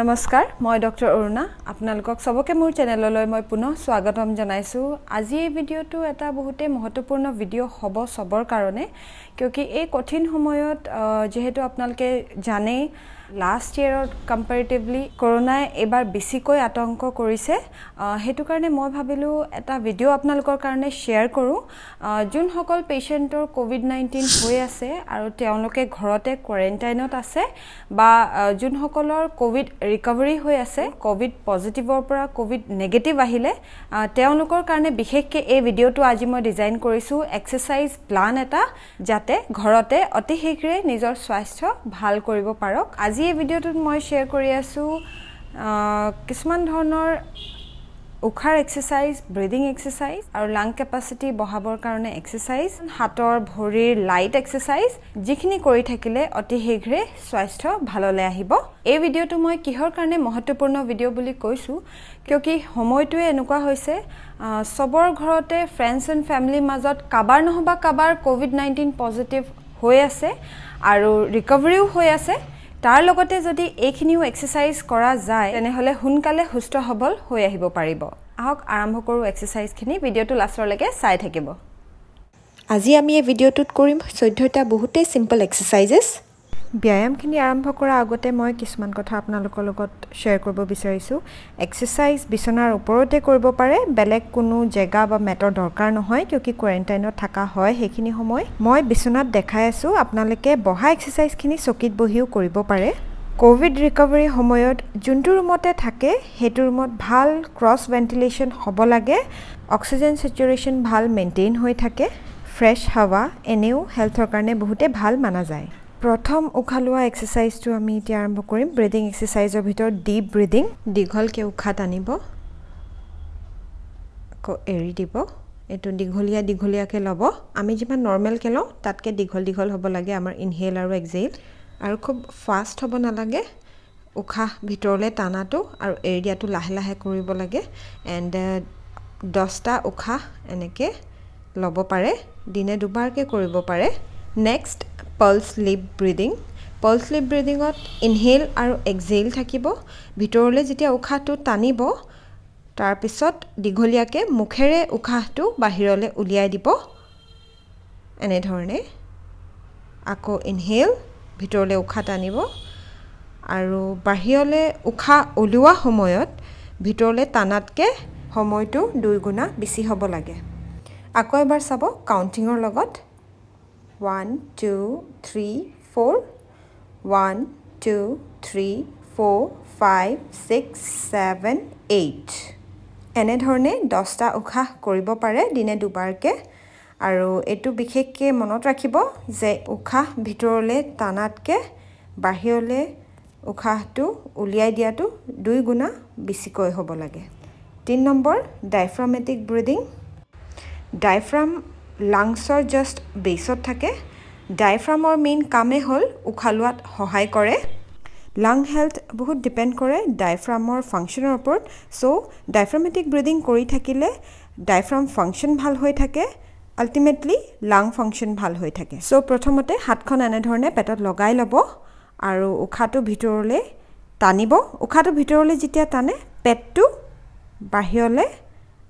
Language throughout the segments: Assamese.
নমস্কাৰ মই ডক্টৰ অৰুণা আপোনালোকক চবকে মোৰ চেনেললৈ মই পুনৰ স্বাগতম জনাইছোঁ আজি এই ভিডিঅ'টো এটা বহুতেই মহত্বপূৰ্ণ ভিডিঅ' হ'ব চবৰ কাৰণে কিয়কি এই কঠিন সময়ত যিহেতু আপোনালোকে জানেই লাষ্ট ইয়েৰত কম্পেৰিটিভলি কৰোণাই এইবাৰ বেছিকৈ আতংক কৰিছে সেইটো কাৰণে মই ভাবিলোঁ এটা ভিডিঅ' আপোনালোকৰ কাৰণে শ্বেয়াৰ কৰোঁ যোনসকল পেচেণ্টৰ ক'ভিড নাইণ্টিন হৈ আছে আৰু তেওঁলোকে ঘৰতে কোৱাৰেণ্টাইনত আছে বা যোনসকলৰ ক'ভিড ৰিকভাৰী হৈ আছে ক'ভিড পজিটিভৰ পৰা ক'ভিড নেগেটিভ আহিলে তেওঁলোকৰ কাৰণে বিশেষকৈ এই ভিডিঅ'টো আজি মই ডিজাইন কৰিছোঁ এক্সাৰচাইজ প্লান এটা যাতে ঘৰতে অতি শীঘ্ৰে নিজৰ স্বাস্থ্য ভাল কৰিব পাৰক আজি আজি এই ভিডিঅ'টোত মই শ্বেয়াৰ কৰি আছোঁ কিছুমান ধৰণৰ উশাৰ এক্সাৰচাইজ ব্ৰিডিং এক্সাৰচাইজ আৰু লাং কেপাচিটি বঢ়াবৰ কাৰণে এক্সাৰচাইজ হাতৰ ভৰিৰ লাইট এক্সাৰচাইজ যিখিনি কৰি থাকিলে অতি শীঘ্ৰে স্বাস্থ্য ভাললৈ আহিব এই ভিডিঅ'টো মই কিহৰ কাৰণে মহত্বপূৰ্ণ ভিডিঅ' বুলি কৈছোঁ কিয় কি সময়টোৱে এনেকুৱা হৈছে চবৰ ঘৰতে ফ্ৰেণ্ডছ এণ্ড ফেমিলিৰ মাজত কাৰোবাৰ নহ'বা কাৰোবাৰ ক'ভিড নাইণ্টিন পজিটিভ হৈ আছে আৰু ৰিকভাৰীও হৈ আছে তাৰ লগতে যদি এইখিনিও এক্সাৰচাইজ কৰা যায় তেনেহ'লে সোনকালে সুস্থ সবল হৈ আহিব পাৰিব আহক আৰম্ভ কৰোঁ এক্সাৰচাইজখিনি ভিডিঅ'টো লাষ্টলৈকে চাই থাকিব আজি আমি এই ভিডিঅ'টোত কৰিম চৈধ্যটা বহুতেই চিম্পল এক্সাৰচাইজেছ ব্যায়ামখিনি আৰম্ভ কৰাৰ আগতে মই কিছুমান কথা আপোনালোকৰ লগত শ্বেয়াৰ কৰিব বিচাৰিছোঁ এক্সাৰচাইজ বিচনাৰ ওপৰতে কৰিব পাৰে বেলেগ কোনো জেগা বা মেটৰ দৰকাৰ নহয় কিয় কি কোৱাৰেণ্টাইনত থকা হয় সেইখিনি সময় মই বিচনাত দেখাই আছোঁ আপোনালোকে বহা এক্সাৰচাইজখিনি চকীত বহিও কৰিব পাৰে ক'ভিড ৰিকভাৰী সময়ত যোনটো ৰুমতে থাকে সেইটো ৰুমত ভাল ক্ৰছ ভেণ্টিলেশ্যন হ'ব লাগে অক্সিজেন ছেচুৰেশ্যন ভাল মেইনটেইন হৈ থাকে ফ্ৰেছ হাৱা এনেও হেল্থৰ কাৰণে বহুতে ভাল মানা যায় প্ৰথম উশাহ লোৱা এক্সাৰচাইজটো আমি এতিয়া আৰম্ভ কৰিম ব্ৰিডিং এক্সাৰচাইজৰ ভিতৰত ডিপ ব্ৰিডিং দীঘলকৈ উশাহ টানিব আকৌ এৰি দিব এইটো দীঘলীয়া দীঘলীয়াকৈ ল'ব আমি যিমান নৰ্মেলকৈ লওঁ তাতকৈ দীঘল দীঘল হ'ব লাগে আমাৰ ইনহেল আৰু এক্সেইল আৰু খুব ফাষ্ট হ'ব নালাগে উশাহ ভিতৰলৈ টানাটো আৰু এৰি দিয়াটো লাহে লাহে কৰিব লাগে এণ্ড দহটা উশাহ এনেকৈ ল'ব পাৰে দিনে দুবাৰকৈ কৰিব পাৰে next pursed lip breathing pursed lip ব্ৰিডিঙত ইনহেল আৰু এক্সেইল থাকিব ভিতৰলৈ যেতিয়া উশাহটো টানিব তাৰপিছত দীঘলীয়াকৈ মুখেৰে উশাহটো বাহিৰলৈ উলিয়াই দিব এনেধৰণে আকৌ ইনহেল ভিতৰলৈ উশাহ টানিব আৰু বাহিৰলৈ উশাহ উলিওৱা সময়ত ভিতৰলৈ টানাতকৈ সময়টো দুই গুণা বেছি হ'ব লাগে আকৌ এবাৰ চাব কাউণ্টিঙৰ লগত one two three four one two three four five six seven eight এনেধৰণে দহটা উশাহ কৰিব পাৰে দিনে দুবাৰকৈ আৰু এইটো বিশেষকৈ মনত ৰাখিব যে উশাহ ভিতৰলৈ টানাতকৈ বাহিৰলৈ উশাহটো উলিয়াই দিয়াটো দুই গুণা বেছিকৈ হ'ব লাগে তিনি নম্বৰ ডাইফ্ৰামেটিক ব্ৰিডিং ডাইফ্ৰাম লাংছৰ জাষ্ট বেছত থাকে ডায়েফ্ৰামৰ মেইন কামেই হ'ল উশাহ লোৱাত সহায় কৰে লাং হেল্থ বহুত ডিপেণ্ড কৰে ডায়েফ্ৰামৰ ফাংচনৰ ওপৰত চ' ডায়েফ্ৰামেটিক ব্ৰিডিং কৰি থাকিলে ডায়েফ্ৰাম ফাংচন ভাল হৈ থাকে আল্টিমেটলি লাং ফাংচন ভাল হৈ থাকে চ' প্ৰথমতে হাতখন এনেধৰণে পেটত লগাই ল'ব আৰু উশাহটো ভিতৰলৈ টানিব উশাহটো ভিতৰলৈ যেতিয়া টানে পেটটো বাহিৰলৈ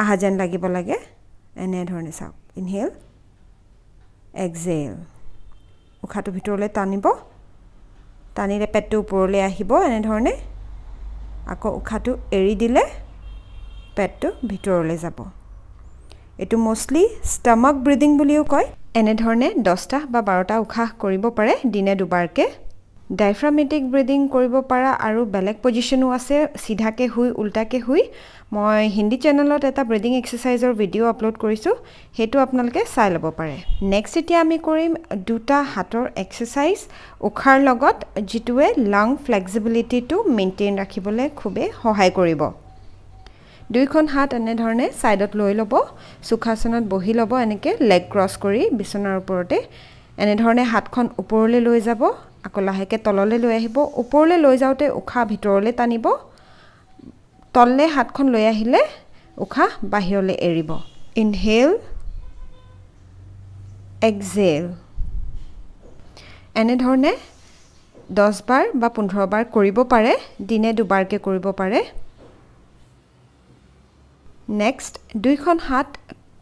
অহা যেন লাগিব লাগে এনেধৰণে চাওক ইনহেল এক্সেল উশাহটো ভিতৰলৈ টানিব টানিলে পেটটো ওপৰলৈ আহিব এনেধৰণে আকৌ উশাহটো এৰি দিলে পেটটো ভিতৰলৈ যাব এইটো মষ্টলি ষ্টমাক ব্ৰিডিং বুলিও কয় এনেধৰণে দহটা বা বাৰটা উশাহ কৰিব পাৰে দিনে দুবাৰকৈ ডাইফ্ৰামেটিক ব্ৰিডিং কৰিব পৰা আৰু বেলেগ পজিশ্যনো আছে চিধাকৈ শুই উল্টাকৈ শুই মই হিন্দী চেনেলত এটা ব্ৰিডিং এক্সাৰচাইজৰ ভিডিঅ' আপলোড কৰিছোঁ সেইটো আপোনালোকে চাই ল'ব পাৰে নেক্সট এতিয়া আমি কৰিম দুটা হাতৰ এক্সাৰচাইজ উশাৰ লগত যিটোৱে লাং ফ্লেক্সিবিলিটিটো মেইনটেইন ৰাখিবলৈ খুবেই সহায় কৰিব দুইখন হাত এনেধৰণে ছাইডত লৈ ল'ব চোখাসনত বহি ল'ব এনেকৈ লেগ ক্ৰছ কৰি বিচনাৰ ওপৰতে এনেধৰণে হাতখন ওপৰলৈ লৈ যাব আকৌ লাহেকৈ তললৈ লৈ আহিব ওপৰলৈ লৈ যাওঁতে উশাহ ভিতৰলৈ টানিব তললৈ হাতখন লৈ আহিলে উশাহ বাহিৰলৈ এৰিব ইনহেল একজেল এনেধৰণে দহবাৰ বা পোন্ধৰবাৰ কৰিব পাৰে দিনে দুবাৰকৈ কৰিব পাৰে নেক্সট দুইখন হাত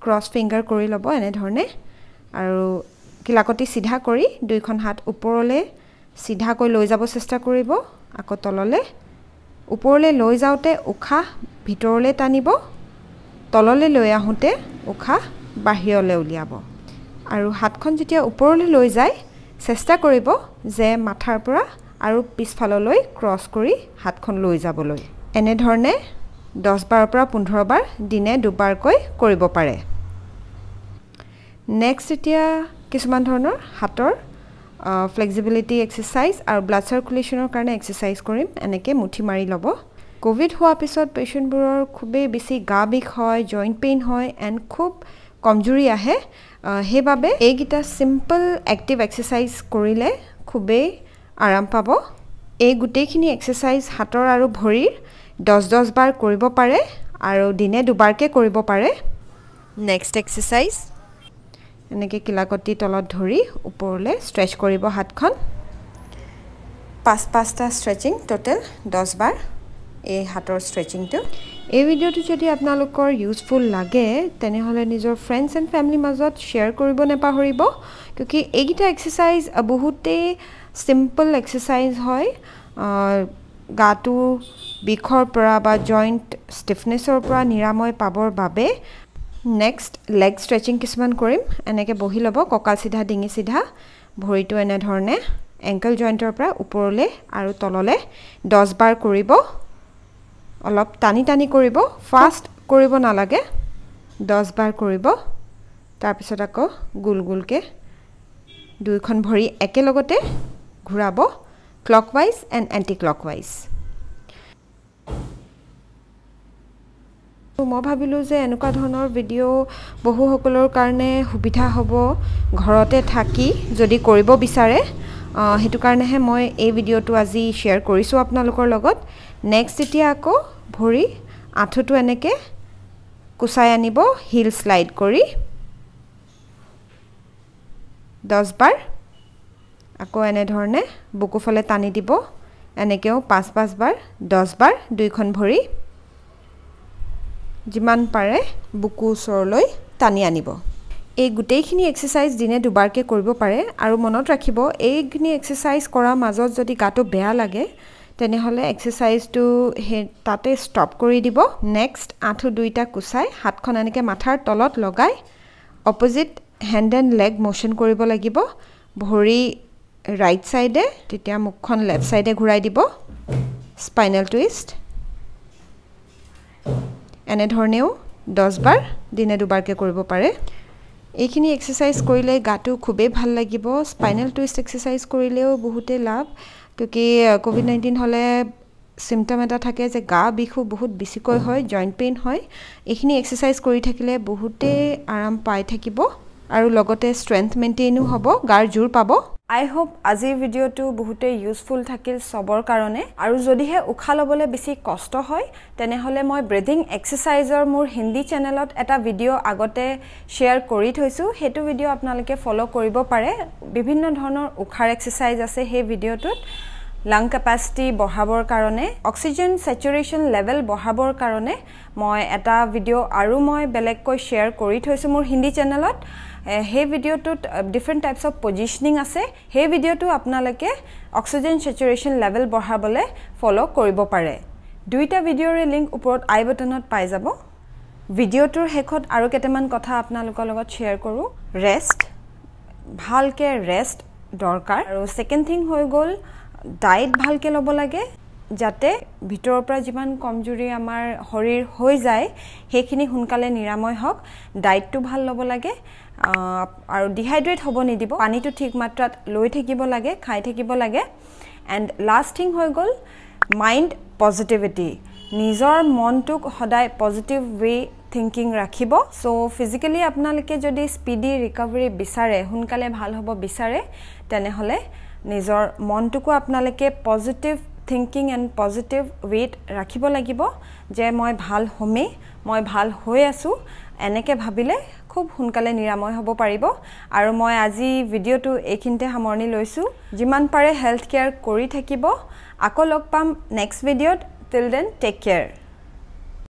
ক্ৰছ ফিংগাৰ কৰি ল'ব এনেধৰণে আৰু কিলাকতি চিধা কৰি দুইখন হাত ওপৰলৈ চিধাকৈ লৈ যাব চেষ্টা কৰিব আকৌ তললৈ ওপৰলৈ লৈ যাওঁতে উশাহ ভিতৰলৈ টানিব তললৈ লৈ আহোঁতে উশাহ বাহিৰলৈ উলিয়াব আৰু হাতখন যেতিয়া ওপৰলৈ লৈ যায় চেষ্টা কৰিব যে মাথাৰ পৰা আৰু পিছফাললৈ ক্ৰছ কৰি হাতখন লৈ যাবলৈ এনেধৰণে দহবাৰৰ পৰা পোন্ধৰবাৰ দিনে দুবাৰকৈ কৰিব পাৰে নেক্সট এতিয়া কিছুমান ধৰণৰ হাতৰ ফ্লেক্সিবিলিটি এক্সাৰচাইজ আৰু ব্লাড চাৰ্কুলেশ্যনৰ কাৰণে এক্সাৰচাইজ কৰিম এনেকৈ মুঠি মাৰি ল'ব ক'ভিড হোৱাৰ পিছত পেচেণ্টবোৰৰ খুবেই বেছি গা বিষ হয় জইণ্ট পেইন হয় এণ্ড খুব কমজুৰি আহে সেইবাবে এইকেইটা চিম্পল এক্টিভ এক্সাৰচাইজ কৰিলে খুবেই আৰাম পাব এই গোটেইখিনি এক্সাৰচাইজ হাতৰ আৰু ভৰিৰ দহ দহবাৰ কৰিব পাৰে আৰু দিনে দুবাৰকৈ কৰিব পাৰে নেক্সট এক্সাৰচাইজ এনেকৈ কিলাকতি তলত ধৰি ওপৰলৈ ষ্ট্ৰেচ কৰিব হাতখন পাঁচ পাঁচটা ষ্ট্ৰেচিং ট'টেল বাৰ এই হাতৰ ষ্ট্ৰেচিংটো এই ভিডিঅ'টো যদি আপোনালোকৰ ইউজফুল লাগে তেনেহ'লে নিজৰ ফ্ৰেণ্ডছ এণ্ড ফেমিলিৰ মাজত শ্বেয়াৰ কৰিব নাপাহৰিব কিয়কি এইকেইটা এক্সাৰচাইজ বহুতেই চিম্পল এক্সাৰচাইজ হয় গাটো বিষৰ পৰা বা জইণ্ট ষ্টিফনেছৰ পৰা নিৰাময় পাবৰ বাবে নেক্সট লেগ ষ্ট্ৰেচিং কিছুমান কৰিম এনেকৈ বহি ল'ব কঁকাল চিধা ডিঙি চিধা ভৰিটো এনেধৰণে এংকেল জইণ্টৰ পৰা ওপৰলৈ আৰু তললৈ দহবাৰ কৰিব অলপ টানি টানি কৰিব ফাষ্ট কৰিব নালাগে দহবাৰ কৰিব তাৰপিছত আকৌ গোল গোলকৈ দুয়োখন ভৰি একেলগতে ঘূৰাব clockwise and anticlockwise মই ভাবিলোঁ যে এনেকুৱা ধৰণৰ ভিডিঅ' বহুসকলৰ কাৰণে সুবিধা হ'ব ঘৰতে থাকি যদি কৰিব বিচাৰে সেইটো কাৰণেহে মই এই ভিডিঅ'টো আজি শ্বেয়াৰ কৰিছোঁ আপোনালোকৰ লগত নেক্সট এতিয়া আকৌ ভৰি আঁঠুটো এনেকৈ কোচাই আনিব হিল শ্লাইড কৰি দহ বাৰ আকৌ এনেধৰণে বুকুফালে টানি দিব এনেকৈও পাঁচ পাঁচবাৰ দহ বাৰ দুইখন ভৰি যিমান পাৰে বুকু ওচৰলৈ টানি আনিব এই গোটেইখিনি এক্সাৰচাইজ দিনে দুবাৰকৈ কৰিব পাৰে আৰু মনত ৰাখিব এইখিনি এক্সাৰচাইজ কৰাৰ মাজত যদি গাটো বেয়া লাগে তেনেহ'লে এক্সাৰচাইজটো সেই তাতে ষ্টপ কৰি দিব নেক্সট আঁঠু দুইটা কোচাই হাতখন এনেকৈ মাথাৰ তলত লগাই opposite hand and leg motion কৰিব লাগিব ভৰি ৰাইট ছাইডে তেতিয়া মুখখন লেফ্ট ছাইডে ঘূৰাই দিব স্পাইনেল টুইষ্ট এনেধৰণেও দহবাৰ দিনে দুবাৰকৈ কৰিব পাৰে এইখিনি এক্সাৰচাইজ কৰিলে গাটো খুবেই ভাল লাগিব স্পাইনেল টুইষ্ট এক্সাৰচাইজ কৰিলেও বহুতেই লাভ কি ক'ভিড নাইণ্টিন হ'লে চিমটম এটা থাকে যে গা বিষো বহুত বেছিকৈ হয় জইণ্ট পেইন হয় এইখিনি এক্সাৰচাইজ কৰি থাকিলে বহুতেই আৰাম পাই থাকিব আৰু লগতে ষ্ট্ৰেংথ মেইনটেইনো হ'ব গাৰ জোৰ পাব আই হোপ আজিৰ ভিডিঅ'টো বহুতেই ইউজফুল থাকিল চবৰ কাৰণে আৰু যদিহে উশাহ ল'বলৈ বেছি কষ্ট হয় তেনেহ'লে মই ব্ৰিডিং এক্সাৰচাইজৰ মোৰ হিন্দী চেনেলত এটা ভিডিঅ' আগতে শ্বেয়াৰ কৰি থৈছোঁ সেইটো ভিডিঅ' আপোনালোকে ফ'ল' কৰিব পাৰে বিভিন্ন ধৰণৰ উশাহ এক্সাৰচাইজ আছে সেই ভিডিঅ'টোত লাং কেপাচিটি বঢ়াবৰ কাৰণে অক্সিজেন চেচুৰেশ্যন লেভেল বঢ়াবৰ কাৰণে মই এটা ভিডিঅ' আৰু মই বেলেগকৈ শ্বেয়াৰ কৰি থৈছোঁ মোৰ হিন্দী চেনেলত সেই ভিডিঅ'টোত ডিফাৰেণ্ট টাইপছ অফ পজিশ্যনিং আছে সেই ভিডিঅ'টো আপোনালোকে অক্সিজেন চেচুৰেশ্যন লেভেল বঢ়াবলৈ ফ'ল' কৰিব পাৰে দুইটা ভিডিঅ'ৰে লিংক ওপৰত আই বটনত পাই যাব ভিডিঅ'টোৰ শেষত আৰু কেইটামান কথা আপোনালোকৰ লগত শ্বেয়াৰ কৰোঁ ৰেষ্ট ভালকৈ ৰেষ্ট দৰকাৰ আৰু ছেকেণ্ড থিং হৈ গ'ল ডায়েট ভালকৈ ল'ব লাগে যাতে ভিতৰৰ পৰা যিমান কমজুৰি আমাৰ শৰীৰ হৈ যায় সেইখিনি সোনকালে নিৰাময় হওক ডায়েটটো ভাল ল'ব লাগে আৰু ডিহাইড্ৰেট হ'ব নিদিব পানীটো ঠিক মাত্ৰাত লৈ থাকিব লাগে খাই থাকিব লাগে এণ্ড লাষ্ট থিং হৈ গ'ল মাইণ্ড পজিটিভিটি নিজৰ মনটোক সদায় পজিটিভ ৱে' থিংকিং ৰাখিব চ' ফিজিকেলি আপোনালোকে যদি স্পীডি ৰিকভাৰী বিচাৰে সোনকালে ভাল হ'ব বিচাৰে তেনেহ'লে নিজৰ মনটোকো আপোনালোকে positive thinking and positive weight ৰাখিব লাগিব যে মই ভাল হ'মেই মই ভাল হৈ আছোঁ এনেকৈ ভাবিলে খুব সোনকালে নিৰাময় হ'ব পাৰিব আৰু মই আজি ভিডিঅ'টো এইখিনিতে সামৰণি লৈছোঁ যিমান পাৰে হেল্থ কেয়াৰ কৰি থাকিব আকৌ লগ পাম নেক্সট ভিডিঅ'ত টিল টেক কেয়াৰ